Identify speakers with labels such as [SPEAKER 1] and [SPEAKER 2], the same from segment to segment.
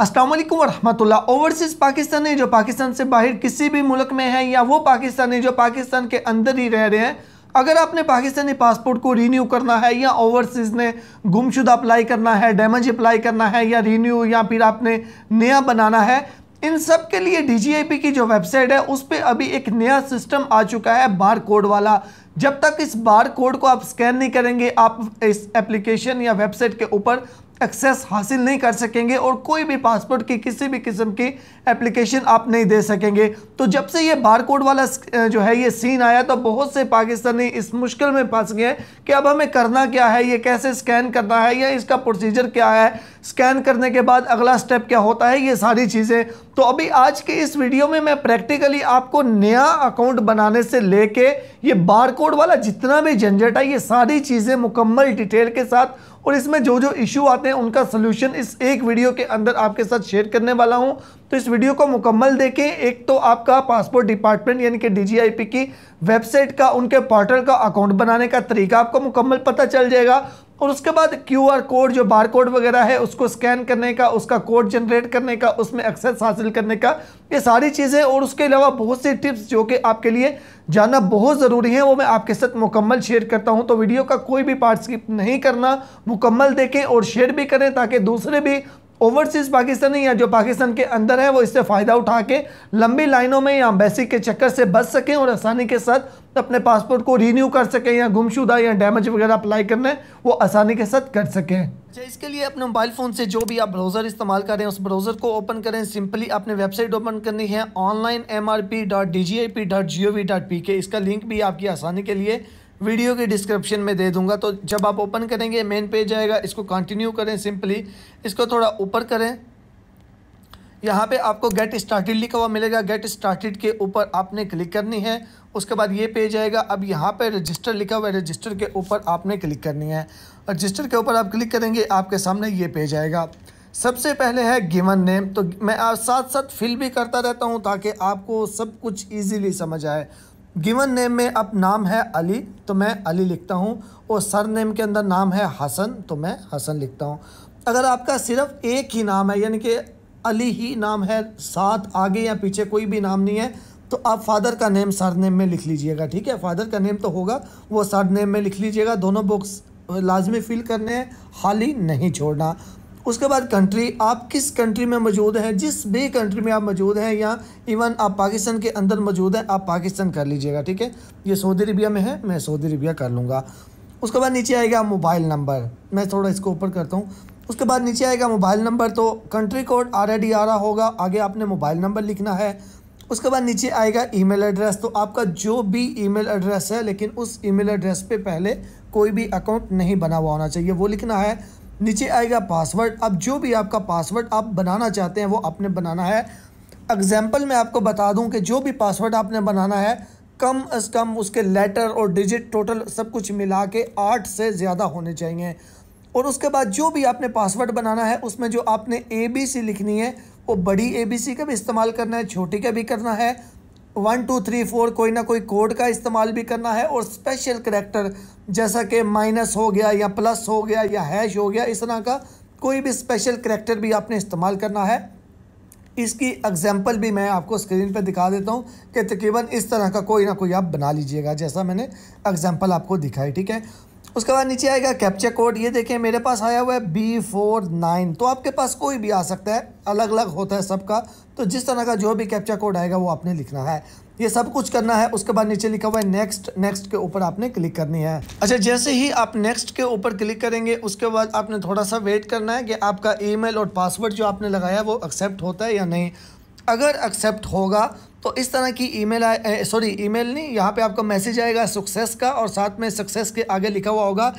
[SPEAKER 1] असलम वरहमल ओवरसीज़ पाकिस्तानी जो पाकिस्तान से बाहर किसी भी मुल्क में है या वो पाकिस्तानी जो पाकिस्तान के अंदर ही रह रहे हैं अगर आपने पाकिस्तानी पासपोर्ट को रीन्यू करना है या ओवरसीज़ ने गुमशुदा अप्लाई करना है डैमेज अप्लाई करना है या रीन्यू या फिर आपने नया बनाना है इन सब के लिए डी की जो वेबसाइट है उस पर अभी एक नया सिस्टम आ चुका है बार कोड वाला जब तक इस बार कोड को आप स्कैन नहीं करेंगे आप इस एप्लीकेशन या वेबसाइट के ऊपर एक्सेस हासिल नहीं कर सकेंगे और कोई भी पासपोर्ट की किसी भी किस्म की एप्लीकेशन आप नहीं दे सकेंगे तो जब से ये बारकोड वाला जो है ये सीन आया तो बहुत से पाकिस्तानी इस मुश्किल में फंस गए कि अब हमें करना क्या है ये कैसे स्कैन करना है या इसका प्रोसीजर क्या है स्कैन करने के बाद अगला स्टेप क्या होता है ये सारी चीज़ें तो अभी आज के इस वीडियो में मैं प्रैक्टिकली आपको नया अकाउंट बनाने से लेके ये बारकोड वाला जितना भी झंझट है ये सारी चीज़ें मुकम्मल डिटेल के साथ और इसमें जो जो इशू आते हैं उनका सोल्यूशन इस एक वीडियो के अंदर आपके साथ शेयर करने वाला हूँ तो इस वीडियो को मुकम्मल देखें एक तो आपका पासपोर्ट डिपार्टमेंट यानी कि डीजीआईपी की वेबसाइट का उनके पोर्टल का अकाउंट बनाने का तरीका आपको मुकम्मल पता चल जाएगा और उसके बाद क्यूआर कोड जो बार कोड वगैरह है उसको स्कैन करने का उसका कोड जनरेट करने का उसमें एक्सेस हासिल करने का ये सारी चीज़ें और उसके अलावा बहुत सी टिप्स जो कि आपके लिए जानना बहुत ज़रूरी है वो मैं आपके साथ मुकम्मल शेयर करता हूँ तो वीडियो का कोई भी पार्ट स्किप नहीं करना मुकम्मल देखें और शेयर भी करें ताकि दूसरे भी ओवरसीज़ पाकिस्तानी या जो पाकिस्तान के अंदर है वो इससे फ़ायदा उठा के लंबी लाइनों में या बेसिक के चक्कर से बच सकें और आसानी के साथ अपने पासपोर्ट को रीन्यू कर सकें या गुमशुदा या डैमेज वगैरह अप्लाई करना है वो आसानी के साथ कर सकें अच्छा इसके लिए अपने मोबाइल फ़ोन से जो भी आप ब्राउज़र इस्तेमाल कर रहे हैं उस ब्राउज़र को ओपन करें सिंपली आपने वेबसाइट ओपन करनी है online M R P dot D G I P dot G O V dot P K इसका लिंक भी आपकी आसानी के लिए वीडियो के डिस्क्रिप्शन में दे दूंगा तो जब आप ओपन करेंगे मेन पेज आएगा इसको कंटिन्यू करें सिंपली इसको थोड़ा ऊपर करें यहाँ पे आपको गेट स्टार्टेड लिखा हुआ मिलेगा गेट स्टार्टेड के ऊपर आपने क्लिक करनी है उसके बाद ये पेज आएगा अब यहाँ पे रजिस्टर लिखा हुआ है रजिस्टर के ऊपर आपने क्लिक करनी है रजिस्टर के ऊपर आप क्लिक करेंगे आपके सामने ये पेज आएगा सबसे पहले है गिवन नेम तो मैं आप साथ साथ फिल भी करता रहता हूँ ताकि आपको सब कुछ ईजीली समझ आए गिवन नेम में अब नाम है अली तो मैं अली लिखता हूँ और सर नेम के अंदर नाम है हसन तो मैं हसन लिखता हूँ अगर आपका सिर्फ एक ही नाम है यानी कि अली ही नाम है साथ आगे या पीछे कोई भी नाम नहीं है तो आप फादर का नेम सर नेम में लिख लीजिएगा ठीक है फादर का नेम तो होगा वो सर नेम में लिख लीजिएगा दोनों बुक्स लाजमी फिल करने हैं हाल ही नहीं छोड़ना उसके बाद कंट्री आप किस कंट्री में मौजूद हैं जिस भी कंट्री में आप मौजूद हैं या इवन आप पाकिस्तान के अंदर मौजूद हैं आप पाकिस्तान कर लीजिएगा ठीक है ये सऊदी अरबिया में है मैं सऊदी अरबिया कर लूँगा उसके बाद नीचे आएगा मोबाइल नंबर मैं थोड़ा इसको ऊपर करता हूँ उसके बाद नीचे आएगा मोबाइल नंबर तो कंट्री कोड ऑलरेडी आ रहा होगा आगे आपने मोबाइल नंबर लिखना है उसके बाद नीचे आएगा ईमेल एड्रेस तो आपका जो भी ईमेल एड्रेस है लेकिन उस ईमेल एड्रेस पे पहले कोई भी अकाउंट नहीं बना हुआ होना चाहिए वो लिखना है नीचे आएगा पासवर्ड अब जो भी आपका पासवर्ड आप बनाना चाहते हैं वो आपने बनाना है एग्ज़ाम्पल मैं आपको बता दूं कि जो भी पासवर्ड आपने बनाना है कम अज़ कम उसके लेटर और डिजिट टोटल सब कुछ मिला के आठ से ज़्यादा होने चाहिए और उसके बाद जो भी आपने पासवर्ड बनाना है उसमें जो आपने ए बी सी लिखनी है वो बड़ी ए बी सी का भी इस्तेमाल करना है छोटी का भी करना है वन टू थ्री फोर कोई ना कोई कोड का इस्तेमाल भी करना है और स्पेशल करेक्टर जैसा कि माइनस हो गया या प्लस हो गया या हैश हो गया इस तरह का कोई भी स्पेशल करेक्टर भी आपने इस्तेमाल करना है इसकी एग्जाम्पल भी मैं आपको स्क्रीन पर दिखा देता हूँ कि तकरीबन इस तरह का कोई ना कोई आप बना लीजिएगा जैसा मैंने एग्जाम्पल आपको दिखाई ठीक है उसके बाद नीचे आएगा कैप्चा कोड ये देखें मेरे पास आया हुआ है बी फोर नाइन तो आपके पास कोई भी आ सकता है अलग अलग होता है सबका तो जिस तरह का जो भी कैप्चा कोड आएगा वो आपने लिखना है ये सब कुछ करना है उसके बाद नीचे लिखा हुआ है नेक्स्ट नेक्स्ट के ऊपर आपने क्लिक करनी है अच्छा जैसे ही आप नेक्स्ट के ऊपर क्लिक करेंगे उसके बाद आपने थोड़ा सा वेट करना है कि आपका ईमेल और पासवर्ड जो आपने लगाया वो एक्सेप्ट होता है या नहीं अगर एक्सेप्ट होगा तो इस तरह की ईमेल आए सॉरी ईमेल नहीं यहाँ पे आपका मैसेज आएगा सक्सेस का और साथ में सक्सेस के आगे लिखा हुआ होगा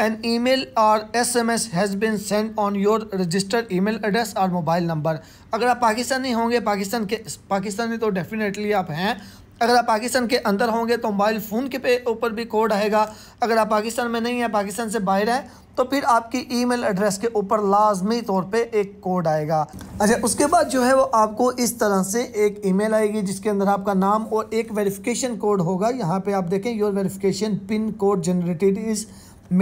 [SPEAKER 1] एन ईमेल और S M S has been sent on your registered email address और मोबाइल नंबर अगर आप पाकिस्तानी होंगे पाकिस्तान के पाकिस्तानी तो डेफिनेटली आप हैं अगर आप पाकिस्तान के अंदर होंगे तो मोबाइल फ़ोन के ऊपर भी कोड आएगा अगर आप पाकिस्तान में नहीं है पाकिस्तान से बाहर हैं तो फिर आपकी ईमेल एड्रेस के ऊपर लाजमी तौर पे एक कोड आएगा अच्छा उसके बाद जो है वो आपको इस तरह से एक ईमेल आएगी जिसके अंदर आपका नाम और एक वेरिफिकेशन कोड होगा यहाँ पे आप देखें your verification pin code generated is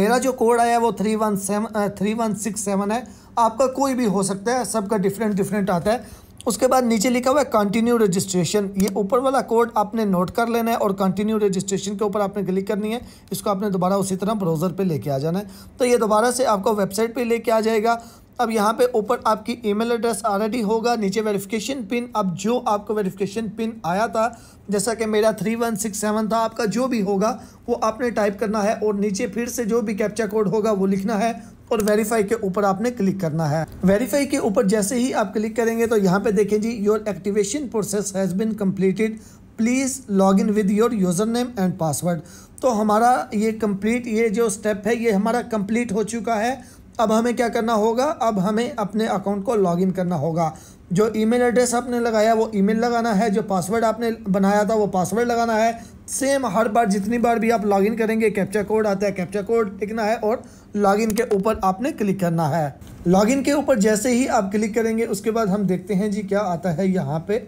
[SPEAKER 1] मेरा जो कोड आया वो three one seven three one six seven है आपका कोई भी हो सकता है सबका डिफरेंट डिफरेंट आता है उसके बाद नीचे लिखा हुआ है कंटिन्यू रजिस्ट्रेशन ये ऊपर वाला कोड आपने नोट कर लेना है और कंटिन्यू रजिस्ट्रेशन के ऊपर आपने क्लिक करनी है इसको आपने दोबारा उसी तरह ब्राउज़र पे लेके आ जाना है तो ये दोबारा से आपको वेबसाइट पे लेके आ जाएगा अब यहाँ पे ऊपर आपकी ईमेल एड्रेस ऑलरेडी होगा नीचे वेरिफिकेशन पिन अब जो आपको वेरिफिकेशन पिन आया था जैसा कि मेरा थ्री वन सिक्स सेवन था आपका जो भी होगा वो आपने टाइप करना है और नीचे फिर से जो भी कैप्चा कोड होगा वो लिखना है और वेरीफाई के ऊपर आपने क्लिक करना है वेरीफाई के ऊपर जैसे ही आप क्लिक करेंगे तो यहाँ पे देखें जी your activation process has been completed please log in with your username and password तो हमारा ये कम्प्लीट ये जो स्टेप है ये हमारा कम्प्लीट हो चुका है अब हमें क्या करना होगा अब हमें अपने अकाउंट को इन करना होगा जो ईमेल एड्रेस आपने लगाया वो ईमेल लगाना है जो पासवर्ड आपने बनाया था वो पासवर्ड लगाना है सेम हर बार जितनी बार भी आप लॉगिन करेंगे कैप्चा कोड आता है कैप्चा कोड लिखना है और लॉगिन के ऊपर आपने क्लिक करना है लॉगिन के ऊपर जैसे ही आप क्लिक करेंगे उसके बाद हम देखते हैं जी क्या आता है यहाँ पे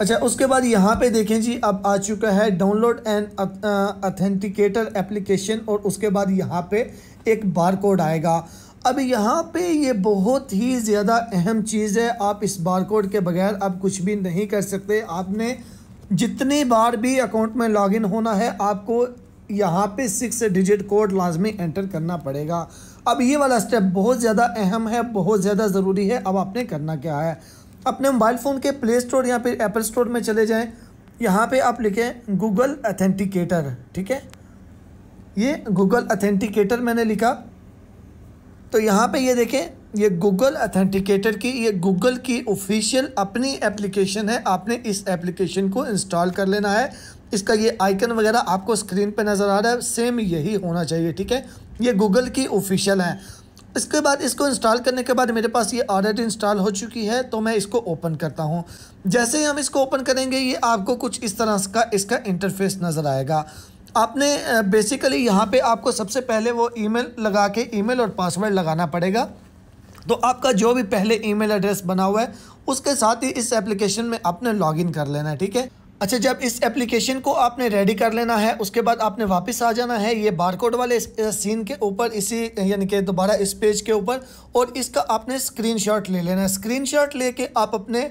[SPEAKER 1] अच्छा उसके बाद यहाँ पे देखें जी अब आ चुका है डाउनलोड एंड अथेंटिकेटर एप्लीकेशन और उसके बाद यहाँ पे एक बार कोड आएगा अब यहाँ पे ये बहुत ही ज़्यादा अहम चीज़ है आप इस बारकोड के बगैर आप कुछ भी नहीं कर सकते आपने जितनी बार भी अकाउंट में लॉगिन होना है आपको यहाँ पे सिक्स डिजिट कोड लाजमी एंटर करना पड़ेगा अब ये वाला स्टेप बहुत ज़्यादा अहम है बहुत ज़्यादा ज़रूरी है अब आपने करना क्या है अपने मोबाइल फ़ोन के प्ले स्टोर या फिर एप्पल स्टोर में चले जाएँ यहाँ पर आप लिखें गूगल अथेंटिकेटर ठीक है ये गूगल अथेंटिकेटर मैंने लिखा तो यहाँ पे ये देखें ये गूगल अथेंटिकेटर की ये गूगल की ऑफिशियल अपनी एप्लीकेशन है आपने इस एप्लीकेशन को इंस्टॉल कर लेना है इसका ये आइकन वगैरह आपको स्क्रीन पे नज़र आ रहा है सेम यही होना चाहिए ठीक है ये गूगल की ऑफिशियल है इसके बाद इसको इंस्टॉल करने के बाद मेरे पास ये ऑलरेडी इंस्टॉल हो चुकी है तो मैं इसको ओपन करता हूँ जैसे ही हम इसको ओपन करेंगे ये आपको कुछ इस तरह का इसका इंटरफेस नज़र आएगा आपने बेसिकली यहाँ पे आपको सबसे पहले वो ईमेल लगा के ईमेल और पासवर्ड लगाना पड़ेगा तो आपका जो भी पहले ईमेल एड्रेस बना हुआ है उसके साथ ही इस एप्लीकेशन में आपने लॉगिन कर लेना है ठीक है अच्छा जब इस एप्लीकेशन को आपने रेडी कर लेना है उसके बाद आपने वापस आ जाना है ये बारकोड वाले सीन के ऊपर इसी यानी कि दोबारा इस पेज के ऊपर और इसका आपने स्क्रीनशॉट ले लेना है स्क्रीनशॉट लेके आप अपने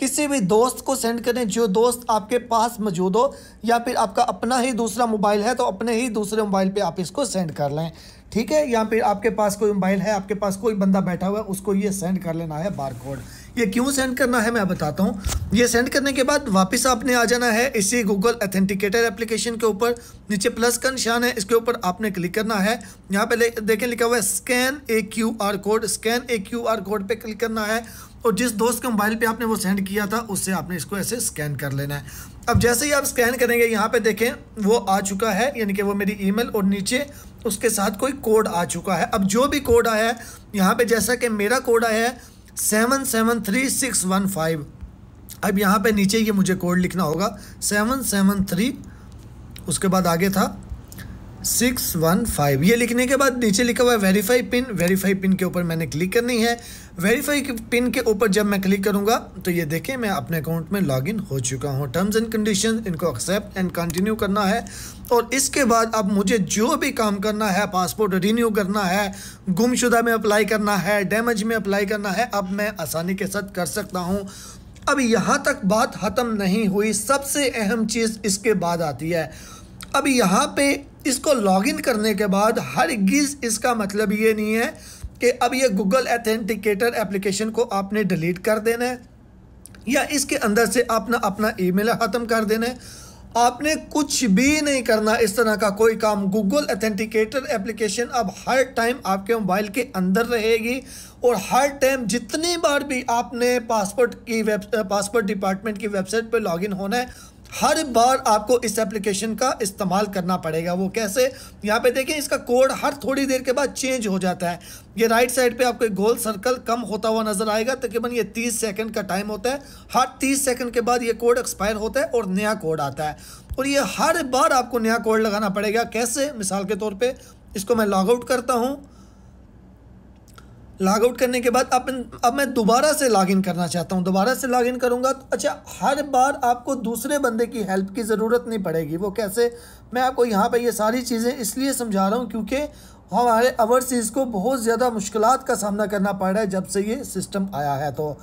[SPEAKER 1] किसी भी दोस्त को सेंड करें जो दोस्त आपके पास मौजूद हो या फिर आपका अपना ही दूसरा मोबाइल है तो अपने ही दूसरे मोबाइल पे आप इसको सेंड कर लें ठीक है या फिर आपके पास कोई मोबाइल है आपके पास कोई बंदा बैठा हुआ है उसको ये सेंड कर लेना है बार कोड ये क्यों सेंड करना है मैं बताता हूँ ये सेंड करने के बाद वापस आपने आ जाना है इसी गूगल अथेंटिकेटर एप्लीकेशन के ऊपर नीचे प्लस का निशान है इसके ऊपर आपने क्लिक करना है यहाँ पे देखें लिखा हुआ है scan a Q R code scan a Q R code पे क्लिक करना है और जिस दोस्त के मोबाइल पे आपने वो सेंड किया था उससे आपने इसको ऐसे स्कैन कर लेना है अब जैसे ही आप स्कैन करेंगे यहाँ पे देखें वो आ चुका है यानी कि वो मेरी ईमेल और नीचे उसके साथ कोई कोड आ चुका है अब जो भी कोड आया है यहाँ पे जैसा कि मेरा कोड आया है seven seven three six one five अब यहाँ पर नीचे ये मुझे कोड लिखना होगा सेवन सेवन थ्री उसके बाद आगे था सिक्स वन फाइव ये लिखने के बाद नीचे लिखा हुआ है वेरीफाई पिन वेरीफाई पिन के ऊपर मैंने क्लिक करनी है वेरीफाई पिन के ऊपर जब मैं क्लिक करूँगा तो ये देखें मैं अपने अकाउंट में लॉगिन हो चुका हूँ टर्म्स एंड कंडीशन इनको एक्सेप्ट एंड कंटिन्यू करना है और इसके बाद अब मुझे जो भी काम करना है पासपोर्ट रीन्यू करना है गुमशुदा में अप्लाई करना है डैमेज में अप्लाई करना है अब मैं आसानी के साथ कर सकता हूँ अब यहाँ तक बात ख़त्म नहीं हुई सबसे अहम चीज़ इसके बाद आती है अब यहाँ पे इसको लॉगिन करने के बाद हर गिज़ इसका मतलब ये नहीं है कि अब ये गूगल एथेंटिकेटर एप्लीकेशन को आपने डिलीट कर देना है या इसके अंदर से अपना अपना ईमेल ख़त्म कर देना है आपने कुछ भी नहीं करना इस तरह का कोई काम गूगल एथेंटिकेटर एप्लीकेशन अब हर टाइम आपके मोबाइल के अंदर रहेगी और हर टाइम जितनी बार भी आपने पासपोर्ट की वेब पासपोर्ट डिपार्टमेंट की वेबसाइट पर लॉगिन होना है हर बार आपको इस एप्लीकेशन का इस्तेमाल करना पड़ेगा वो कैसे यहाँ पे देखें इसका कोड हर थोड़ी देर के बाद चेंज हो जाता है ये राइट साइड पे आपको एक गोल सर्कल कम होता हुआ नज़र आएगा तकरीबन ये 30 सेकंड का टाइम होता है हर 30 सेकंड के बाद ये कोड एक्सपायर होता है और नया कोड आता है और ये हर बार आपको नया कोड लगाना पड़ेगा कैसे मिसाल के तौर पर इसको मैं लॉग आउट करता हूँ लॉग आउट करने के बाद अपन अब मैं दोबारा से लॉगिन करना चाहता हूँ दोबारा से लॉग इन करूँगा तो अच्छा हर बार आपको दूसरे बंदे की हेल्प की ज़रूरत नहीं पड़ेगी वो कैसे मैं आपको यहाँ पर ये सारी चीज़ें इसलिए समझा रहा हूँ क्योंकि हमारे ओवरसीज़ को बहुत ज़्यादा मुश्किल का सामना करना पड़ रहा है जब से ये सिस्टम आया है तो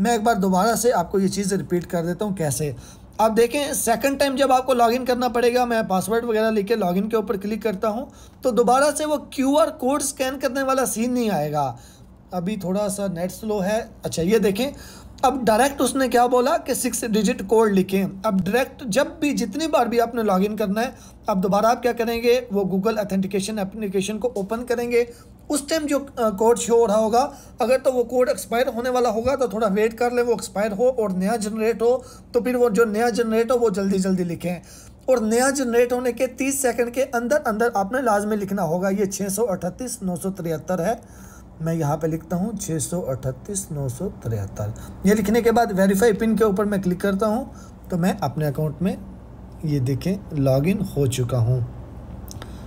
[SPEAKER 1] मैं एक बार दोबारा से आपको ये चीज़ रिपीट कर देता हूँ कैसे आप देखें सेकंड टाइम जब आपको लॉगिन करना पड़ेगा मैं पासवर्ड वगैरह लेके लॉगिन के ऊपर क्लिक करता हूँ तो दोबारा से वो क्यूआर कोड स्कैन करने वाला सीन नहीं आएगा अभी थोड़ा सा नेट स्लो है अच्छा ये देखें अब डायरेक्ट उसने क्या बोला कि सिक्स डिजिट कोड लिखें अब डायरेक्ट जब भी जितनी बार भी आपने लॉगिन करना है अब दोबारा आप क्या करेंगे वो गूगल अथेंटिकेशन एप्लीकेशन को ओपन करेंगे उस टाइम जो कोड शो हो रहा होगा अगर तो वो कोड एक्सपायर होने वाला होगा तो थोड़ा वेट कर लें वो एक्सपायर हो और नया जनरेट हो तो फिर वो जो नया जनरेट हो वो जल्दी जल्दी लिखें और नया जनरेट होने के तीस सेकेंड के अंदर अंदर आपने लाजमी लिखना होगा ये छः 973 है मैं यहाँ पे लिखता हूँ छः सौ अठतीस नौ सौ तिहत्तर ये लिखने के बाद वेरीफाई पिन के ऊपर मैं क्लिक करता हूँ तो मैं अपने अकाउंट में ये देखें लॉगिन हो चुका हूँ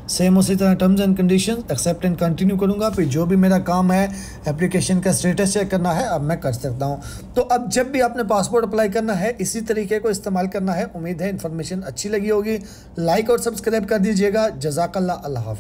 [SPEAKER 1] सेम उसी तरह terms and condition accept and continue करूँगा फिर जो भी मेरा काम है एप्लीकेशन का स्टेटस चेक करना है अब मैं कर सकता हूँ तो अब जब भी आपने पासपोर्ट अप्लाई करना है इसी तरीके को इस्तेमाल करना है उम्मीद है इन्फॉर्मेशन अच्छी लगी होगी लाइक और सब्सक्राइब कर दीजिएगा जजाकल्ला हाफि